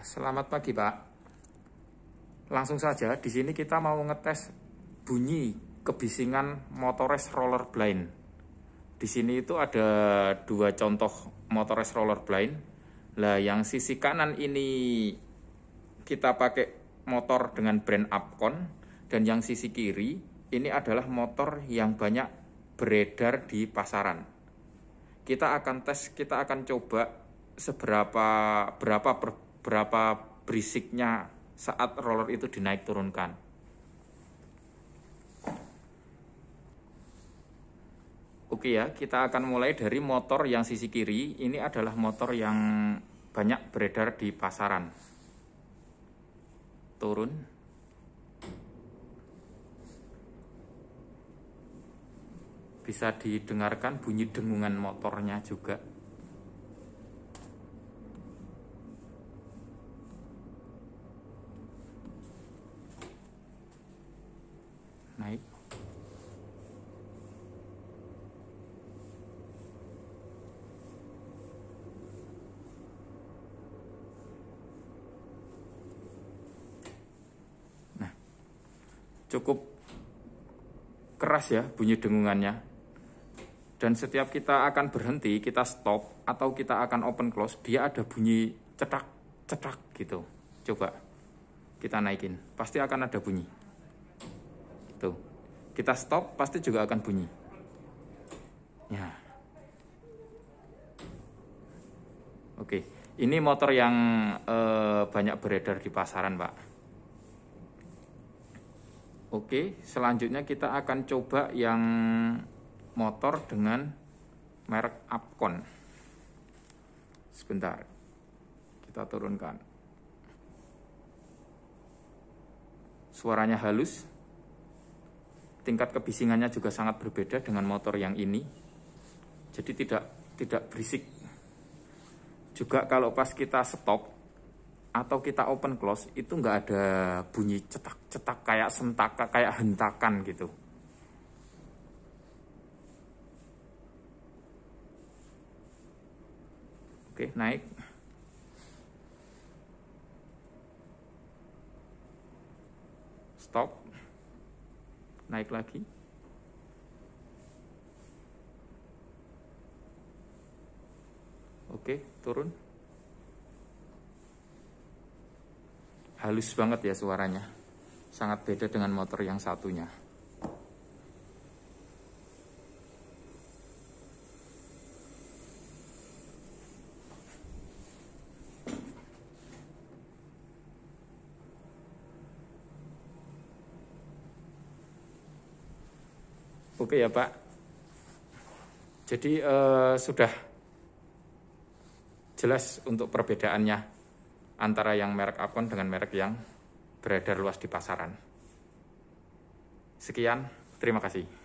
Selamat pagi Pak. Langsung saja, di sini kita mau ngetes bunyi kebisingan motores roller blind. Di sini itu ada dua contoh motores roller blind. Lah yang sisi kanan ini kita pakai motor dengan brand Upcon dan yang sisi kiri ini adalah motor yang banyak beredar di pasaran. Kita akan tes, kita akan coba seberapa berapa per berapa berisiknya saat roller itu dinaik turunkan. Oke ya, kita akan mulai dari motor yang sisi kiri. Ini adalah motor yang banyak beredar di pasaran. Turun. Bisa didengarkan bunyi dengungan motornya juga. naik nah cukup keras ya bunyi dengungannya dan setiap kita akan berhenti, kita stop, atau kita akan open close, dia ada bunyi cetak, cetak gitu. Coba kita naikin, pasti akan ada bunyi kita stop pasti juga akan bunyi. Ya. Oke, ini motor yang eh, banyak beredar di pasaran, Pak. Oke, selanjutnya kita akan coba yang motor dengan merek Apcon. Sebentar. Kita turunkan. Suaranya halus tingkat kebisingannya juga sangat berbeda dengan motor yang ini jadi tidak tidak berisik juga kalau pas kita stop atau kita open close itu nggak ada bunyi cetak-cetak kayak sentaka kayak hentakan gitu oke naik stop naik lagi oke turun halus banget ya suaranya sangat beda dengan motor yang satunya Oke ya Pak. Jadi eh, sudah jelas untuk perbedaannya antara yang merek Avon dengan merek yang beredar luas di pasaran. Sekian, terima kasih.